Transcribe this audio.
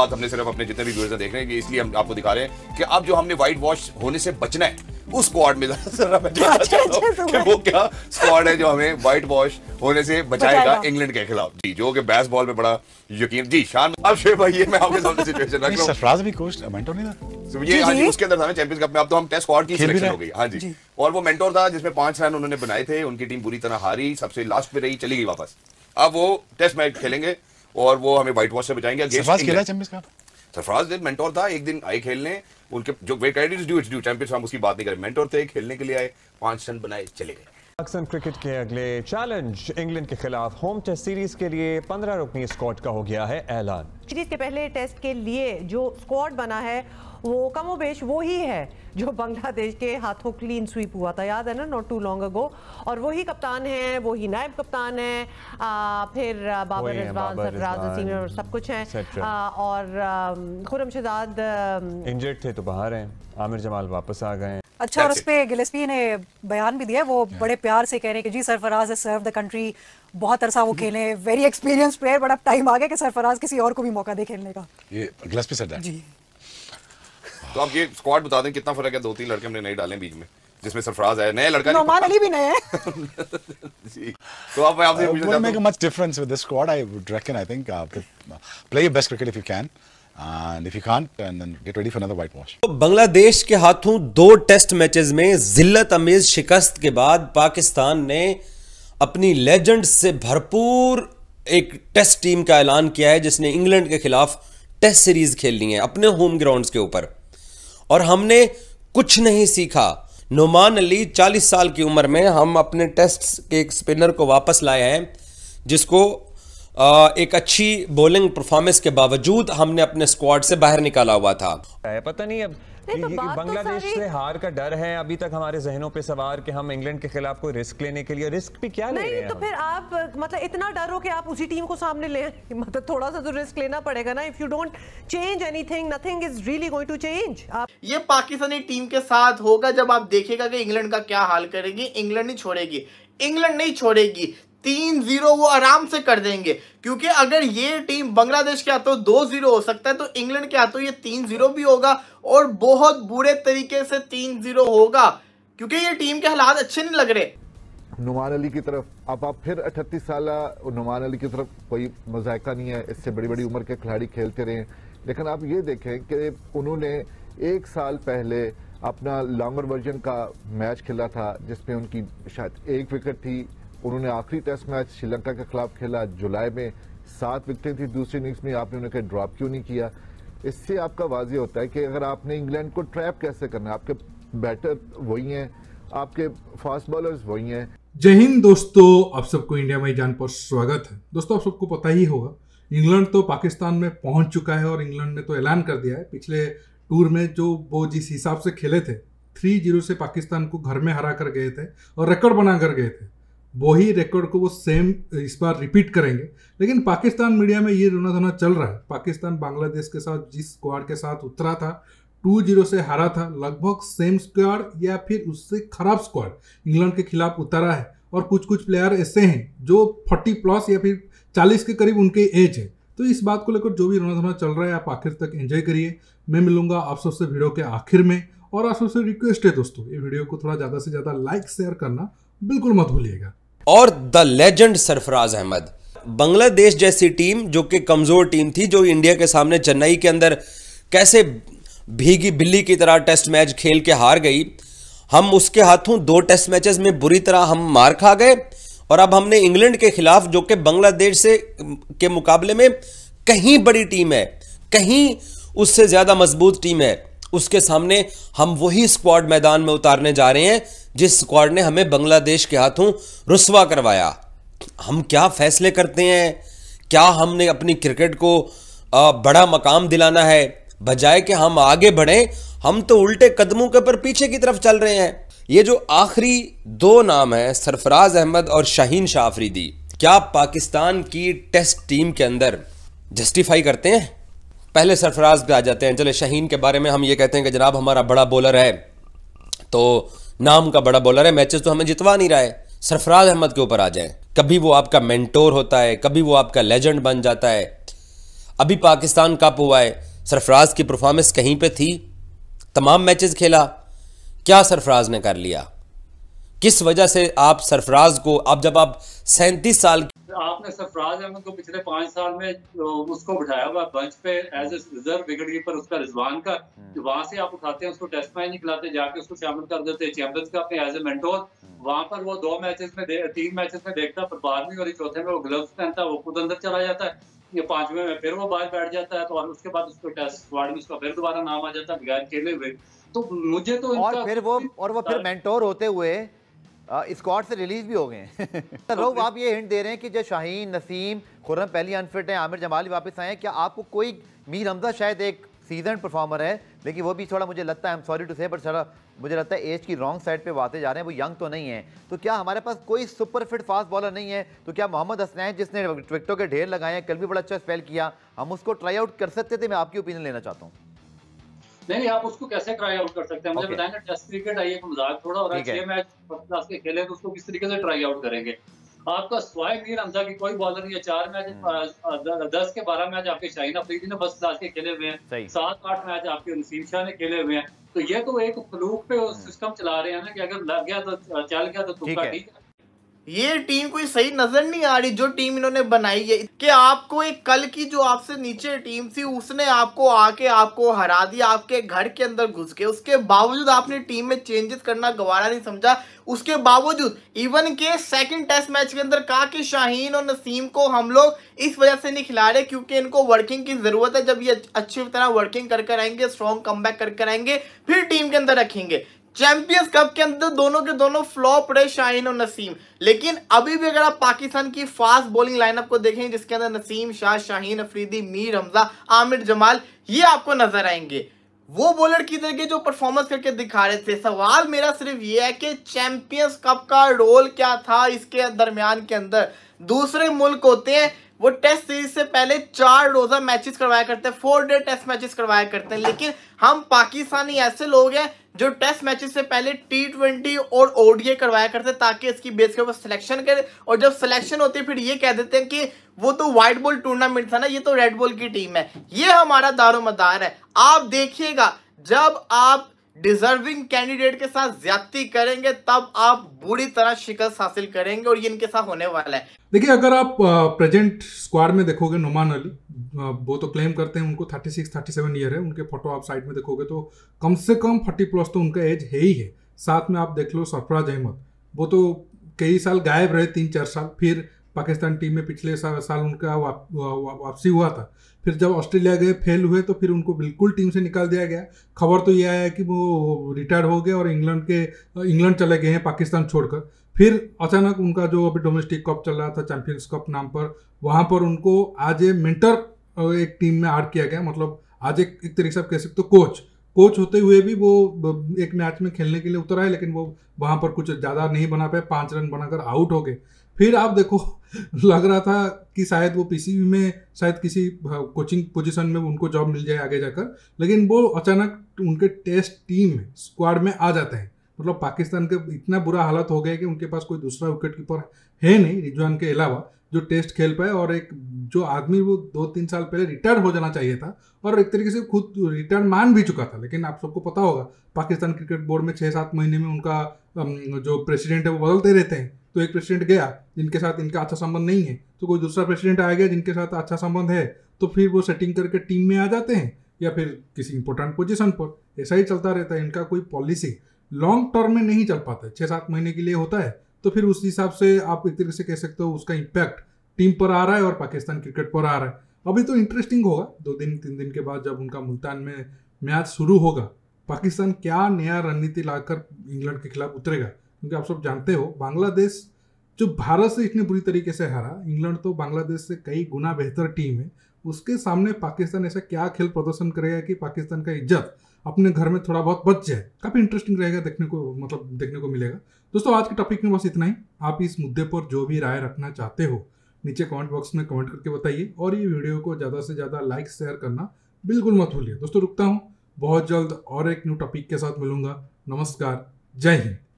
बात हमने सिर्फ अपने जितने भी व्यूअर्स देख रहे हैं कि इसलिए हम आपको दिखा रहे हैं कि अब जो हमने व्हाइट वॉश होने से बचना है उस स्क्वाड में अच्छा, अच्छा, कि वो क्या स्क्वाड है जो हमें व्हाइट वॉश होने से बचाएगा इंग्लैंड के खिलाफ जी जो कि बैस बॉल में बड़ा यकीन जी शान अब शेर भाई ये मैं आपके सामने सिचुएशन रख रहा हूं भी कोच मेंटोर नहीं था ये हाँ जी जी उसके अंदर था चैंपियंस कप में अब तो हम टेस्ट स्क्वाड की सिलेक्शन हो गई हाँ जी जी और वो मेंटोर था जिसमें पांच रन उन्होंने बनाए थे उनकी टीम पूरी तरह हारी सबसे लास्ट पे रही चली गई वापस अब वो टेस्ट मैच खेलेंगे और वो हमें व्हाइट वॉश से बचाएंगे सरफराज खेला दिन मेंटोर था एक दिन आए खेलने उनके जो wait credit due it's due champions हम उसकी बात नहीं करें मेंटोर थे खेलने के लिए आए पांच रन बनाए चले गए पाकिस्तान क्रिकेट के अगले चैलेंज इंग्लैंड के खिलाफ होम टेस्ट सीरीज के लिए पंद्रह रुकनी स्कॉट का हो गया है ऐलान सीरीज के पहले टेस्ट के लिए जो स्कॉट बना है वो कमोबेश वो ही है जो बांग्लादेश के हाथों क्लीन स्वीप हुआ था याद है ना नॉट टू लॉन्ग अगो और वही कप्तान है वही नायब कप्तान है आ, फिर बाबर रिजवान सरफराज सीनियर सब कुछ है आ, और खुरम शहजाद इंजर्ड थे तो बाहर हैं आमिर जमाल वापस आ गए अच्छा और उस पर गिलेस्पी ने बयान भी दिया वो yeah. बड़े प्यार से कह रहे हैं कि जी सरफराज है सर्व द कंट्री बहुत अरसा वो खेले वेरी एक्सपीरियंस प्लेयर बट अब टाइम आ गया कि सरफराज किसी और को भी मौका दे खेलने का ये गिलेस्पी सर जी तो आप ये स्क्वाड बता दें कितना फर्क है दो तीन लड़के हमने नहीं डाले बीच में जिसमें सरफराज है नया लड़का नोमान अली भी नए हैं तो आप आपसे uh, पूछना चाहता हूं much difference with this squad I would reckon I think play your best cricket if you can And if you can't, and then get ready for another whitewash. तो बांग्लादेश के हाथों दो टेस्ट मैचेस में जिल्लत amaze शिकस्त के बाद पाकिस्तान ने अपनी लेजेंड से भरपूर एक टेस्ट टीम का ऐलान किया है जिसने इंग्लैंड के खिलाफ टेस्ट सीरीज खेलनी है अपने होम ग्राउंड्स के ऊपर और हमने कुछ नहीं सीखा नुमान अली 40 साल की उम्र में हम अपने टेस्ट के एक स्पिनर को वापस लाए हैं जिसको एक अच्छी बॉलिंग परफॉर्मेंस के बावजूद हमने अपने स्क्वाड से बाहर निकाला हुआ था पता नहीं अब तो, तो बांग्लादेश से हार का डर है अभी तक हमारे जहनों पे सवार कि हम इंग्लैंड के खिलाफ कोई रिस्क लेने के लिए रिस्क भी क्या नहीं ले रहे हैं तो फिर आप मतलब इतना डर हो कि आप उसी टीम को सामने ले मतलब थोड़ा सा तो रिस्क लेना पड़ेगा ना if you don't change anything nothing is really going to change आप ये पाकिस्तानी टीम के साथ होगा जब आप देखेगा कि इंग्लैंड का क्या हाल करेगी इंग्लैंड नहीं छोड़ेगी इंग्लैंड नहीं छोड़ेगी तीन जीरो वो आराम से कर देंगे क्योंकि अगर ये टीम बांग्लादेश के हाथों दो जीरो हो सकता है तो इंग्लैंड के हाथों ये तीन जीरो भी होगा और बहुत बुरे तरीके से तीन जीरो होगा क्योंकि ये टीम के हालात अच्छे नहीं लग रहे नुमान अली की तरफ अब आप फिर अठतीस साल नुमान अली की तरफ कोई मजायका नहीं है इससे बड़ी बड़ी उम्र के खिलाड़ी खेलते रहे लेकिन आप ये देखें कि उन्होंने एक साल पहले अपना लॉन्गर वर्जन का मैच खेला था जिसमें उनकी शायद एक विकेट थी उन्होंने आखिरी टेस्ट मैच श्रीलंका के खिलाफ खेला जुलाई में सात विकटें थी दूसरी इनिंग्स में आपने उन्हें ड्रॉप क्यों नहीं किया इससे आपका वाजी होता है कि अगर आपने इंग्लैंड को ट्रैप कैसे करना आपके बैटर वही हैं आपके फास्ट बॉलर्स वही हैं जय हिंद दोस्तों आप सबको इंडिया में जान पर स्वागत है दोस्तों आप सबको पता ही होगा इंग्लैंड तो पाकिस्तान में पहुंच चुका है और इंग्लैंड ने तो ऐलान कर दिया है पिछले टूर में जो वो जिस हिसाब से खेले थे थ्री जीरो से पाकिस्तान को घर में हरा कर गए थे और रिकॉर्ड बना कर गए थे वही रिकॉर्ड को वो सेम इस बार रिपीट करेंगे लेकिन पाकिस्तान मीडिया में ये रोना धोना चल रहा है पाकिस्तान बांग्लादेश के साथ जिस स्क्वाड के साथ उतरा था टू जीरो से हारा था लगभग सेम स्क्वाड या फिर उससे खराब स्क्वाड इंग्लैंड के खिलाफ उतारा है और कुछ कुछ प्लेयर ऐसे हैं जो फोर्टी प्लस या फिर चालीस के करीब उनके एज है तो इस बात को लेकर जो भी रोना धोना चल रहा है आप आखिर तक एंजॉय करिए मैं मिलूंगा आप सबसे वीडियो के आखिर में और आप सबसे रिक्वेस्ट है दोस्तों ये वीडियो को थोड़ा ज़्यादा से ज़्यादा लाइक शेयर करना बिल्कुल मत भूलिएगा और द लेजेंड सरफराज अहमद बांग्लादेश जैसी टीम जो कि कमज़ोर टीम थी जो इंडिया के सामने चेन्नई के अंदर कैसे भीगी बिल्ली की तरह टेस्ट मैच खेल के हार गई हम उसके हाथों दो टेस्ट मैचेस में बुरी तरह हम मार खा गए और अब हमने इंग्लैंड के खिलाफ जो कि बांग्लादेश से के मुकाबले में कहीं बड़ी टीम है कहीं उससे ज़्यादा मजबूत टीम है उसके सामने हम वही स्क्वाड मैदान में उतारने जा रहे हैं जिस स्क्वाड ने हमें बांग्लादेश के हाथों रुसवा करवाया हम क्या फैसले करते हैं क्या हमने अपनी क्रिकेट को बड़ा मकाम दिलाना है बजाय कि हम आगे बढ़ें हम तो उल्टे कदमों के पर पीछे की तरफ चल रहे हैं ये जो आखिरी दो नाम हैं सरफराज अहमद और शाहीन शाह आफरीदी क्या पाकिस्तान की टेस्ट टीम के अंदर जस्टिफाई करते हैं पहले सरफराज पे आ जाते हैं चले शाहीन के बारे में हम ये कहते हैं कि जनाब हमारा बड़ा बॉलर है तो नाम का बड़ा बॉलर है मैचेस तो हमें जितवा नहीं रहा है सरफराज अहमद के ऊपर आ जाए कभी वो आपका मेंटोर होता है कभी वो आपका लेजेंड बन जाता है अभी पाकिस्तान कप हुआ है सरफराज की परफॉर्मेंस कहीं पे थी तमाम मैचेस खेला क्या सरफराज ने कर लिया किस वजह से आप सरफराज को आप जब आप सैंतीस साल आपने सरफराज अहमद को पिछले पांच साल में उसको बिठाया हुआ बंच पे as a reserve wicket keeper उसका रिजवान का हम्म। वहां से आप उठाते हैं उसको टेस्ट मैच नहीं खिलाते जाके उसको शामिल कर देते हैं चैंपियंस कप में एज ए मेंटोर वहां पर वो दो मैचेस में तीन मैचेस में देखता पर बारहवीं और चौथे में वो ग्लव्स पहनता वो खुद अंदर चला जाता है ये पांचवें में फिर वो बाहर बैठ जाता है तो और उसके बाद उसको टेस्ट स्क्वाड में उसका फिर दोबारा नाम आ जाता है बगैर खेले हुए तो मुझे तो और फिर वो और वो फिर मेंटोर होते हुए Uh, स्कॉट से रिलीज भी हो गए तो लोग आप ये हिंट दे रहे हैं कि जो शाहीन नसीम खुरम पहली अनफिट हैं आमिर जमाल वापस आए हैं क्या आपको कोई मीर हमजा शायद एक सीजन परफॉर्मर है लेकिन वो भी थोड़ा मुझे लगता है I am sorry to say but थोड़ा मुझे लगता है एज की रॉन्ग साइड पे वाते जा रहे हैं वो यंग तो नहीं है तो क्या हमारे पास कोई सुपर फिट फास्ट बॉलर नहीं है तो क्या मोहम्मद हसनैन जिसने विकटों के ढेर लगाए हैं कल भी बड़ा अच्छा स्पेल किया हम उसको ट्राई आउट कर सकते थे मैं आपकी ओपिनियन लेना चाहता हूँ नहीं आप उसको कैसे ट्राई आउट कर सकते हैं मुझे okay. बताएं ना टेस्ट क्रिकेट आई एक मजाक थोड़ा और ये मैच फर्स्ट क्लास के खेले तो उसको किस तरीके से ट्राई आउट करेंगे आपका स्वाइब मीर हमजा की कोई बॉलर नहीं है चार मैच हम्म। दस के बारह मैच आपके शाहीन अफरीदी ने फर्स्ट क्लास के खेले हुए हैं सात आठ मैच आपके नसीम शाह ने खेले हुए हैं तो ये तो एक फ्लूक पे सिस्टम हम्म। चला रहे हैं ना कि अगर लग गया तो चल गया तो तुक्का ठीक है ये टीम कोई सही नजर नहीं आ रही जो टीम इन्होंने बनाई है कि आपको एक कल की जो आपसे नीचे टीम थी उसने आपको आके आपको हरा दिया आपके घर के अंदर घुस के उसके बावजूद आपने टीम में चेंजेस करना गवारा नहीं समझा उसके बावजूद इवन के सेकंड टेस्ट मैच के अंदर कहा कि शाहीन और नसीम को हम लोग इस वजह से नहीं खिला रहे क्योंकि इनको वर्किंग की जरूरत है जब ये अच्छी तरह वर्किंग करके कर आएंगे स्ट्रॉन्ग कम बैक कर आएंगे फिर टीम के अंदर रखेंगे चैंपियंस कप के अंदर दोनों के दोनों फ्लॉप रहे शाहीन और नसीम लेकिन अभी भी अगर आप पाकिस्तान की फास्ट बॉलिंग लाइनअप को देखें जिसके अंदर नसीम शाह शाहीन अफरीदी मीर हमजा आमिर जमाल ये आपको नजर आएंगे वो बॉलर की तरह के जो परफॉर्मेंस करके दिखा रहे थे सवाल मेरा सिर्फ ये है कि चैंपियंस कप का रोल क्या था इसके दरमियान के अंदर दूसरे मुल्क होते हैं वो टेस्ट सीरीज से पहले चार रोजा मैचेस करवाया करते हैं फोर डे टेस्ट मैचेस करवाया करते हैं लेकिन हम पाकिस्तानी ऐसे लोग हैं जो टेस्ट मैचेस से पहले टी ट्वेंटी और ओडीए करवाया करते हैं ताकि इसकी बेस के ऊपर सिलेक्शन करें और जब सिलेक्शन होती है फिर ये कह देते हैं कि वो तो व्हाइट बॉल टूर्नामेंट था ना ये तो रेड बॉल की टीम है ये हमारा दारोमदार है आप देखिएगा जब आप डिजर्विंग कैंडिडेट के साथ ज्यादा करेंगे तब आप बुरी तरह शिकस्त हासिल करेंगे और ये इनके साथ होने वाला है देखिए अगर आप प्रेजेंट स्क्वाड में देखोगे नुमान अली वो तो क्लेम करते हैं उनको 36 37 ईयर है उनके फोटो आप साइड में देखोगे तो कम से कम 40 प्लस तो उनका एज है ही है साथ में आप देख लो सरफराज अहमद वो तो कई साल गायब रहे तीन चार साल फिर पाकिस्तान टीम में पिछले साल साल उनका वापसी हुआ था फिर जब ऑस्ट्रेलिया गए फेल हुए तो फिर उनको बिल्कुल टीम से निकाल दिया गया खबर तो ये आया कि वो रिटायर हो गए और इंग्लैंड के इंग्लैंड चले गए हैं पाकिस्तान छोड़कर फिर अचानक उनका जो अभी डोमेस्टिक कप चल रहा था चैंपियंस कप नाम पर वहाँ पर उनको आज ए मेंटर एक टीम में ऐड किया गया मतलब आज एक एक तरीके से आप कह सकते हो कोच कोच होते हुए भी वो एक मैच में खेलने के लिए उतर आए लेकिन वो वहाँ पर कुछ ज़्यादा नहीं बना पाए पाँच रन बनाकर आउट हो गए फिर आप देखो लग रहा था कि शायद वो पीसीबी में शायद किसी कोचिंग हाँ, पोजीशन में उनको जॉब मिल जाए आगे जाकर लेकिन वो अचानक उनके टेस्ट टीम स्क्वाड में आ जाते हैं मतलब पाकिस्तान के इतना बुरा हालत हो गया कि उनके पास कोई दूसरा विकेट कीपर है नहीं रिजवान के अलावा जो टेस्ट खेल पाए और एक जो आदमी वो दो तीन साल पहले रिटायर हो जाना चाहिए था और एक तरीके से खुद रिटायर मान भी चुका था लेकिन आप सबको पता होगा पाकिस्तान क्रिकेट बोर्ड में छः सात महीने में उनका जो प्रेसिडेंट है वो बदलते रहते हैं तो एक प्रेसिडेंट गया जिनके साथ इनका अच्छा संबंध नहीं है तो कोई दूसरा प्रेसिडेंट आ गया जिनके साथ अच्छा संबंध है तो फिर वो सेटिंग करके टीम में आ जाते हैं या फिर किसी इंपॉर्टेंट पोजिशन पर ऐसा ही चलता रहता है इनका कोई पॉलिसी लॉन्ग टर्म में नहीं चल पाता है छः सात महीने के लिए होता है तो फिर उस हिसाब से आप एक तरीके से कह सकते हो उसका इम्पैक्ट टीम पर आ रहा है और पाकिस्तान क्रिकेट पर आ रहा है अभी तो इंटरेस्टिंग होगा दो दिन तीन दिन के बाद जब उनका मुल्तान में मैच शुरू होगा पाकिस्तान क्या नया रणनीति लाकर इंग्लैंड के खिलाफ उतरेगा क्योंकि आप सब जानते हो बांग्लादेश जो भारत से इतने बुरी तरीके से हारा इंग्लैंड तो बांग्लादेश से कई गुना बेहतर टीम है उसके सामने पाकिस्तान ऐसा क्या खेल प्रदर्शन करेगा कि पाकिस्तान का इज्जत अपने घर में थोड़ा बहुत बच जाए काफ़ी इंटरेस्टिंग रहेगा देखने को मतलब देखने को मिलेगा दोस्तों आज के टॉपिक में बस इतना ही आप इस मुद्दे पर जो भी राय रखना चाहते हो नीचे कमेंट बॉक्स में कमेंट करके बताइए और ये वीडियो को ज़्यादा से ज़्यादा लाइक शेयर करना बिल्कुल मत भूलिए दोस्तों रुकता हूँ बहुत जल्द और एक न्यू टॉपिक के साथ मिलूंगा नमस्कार जय हिंद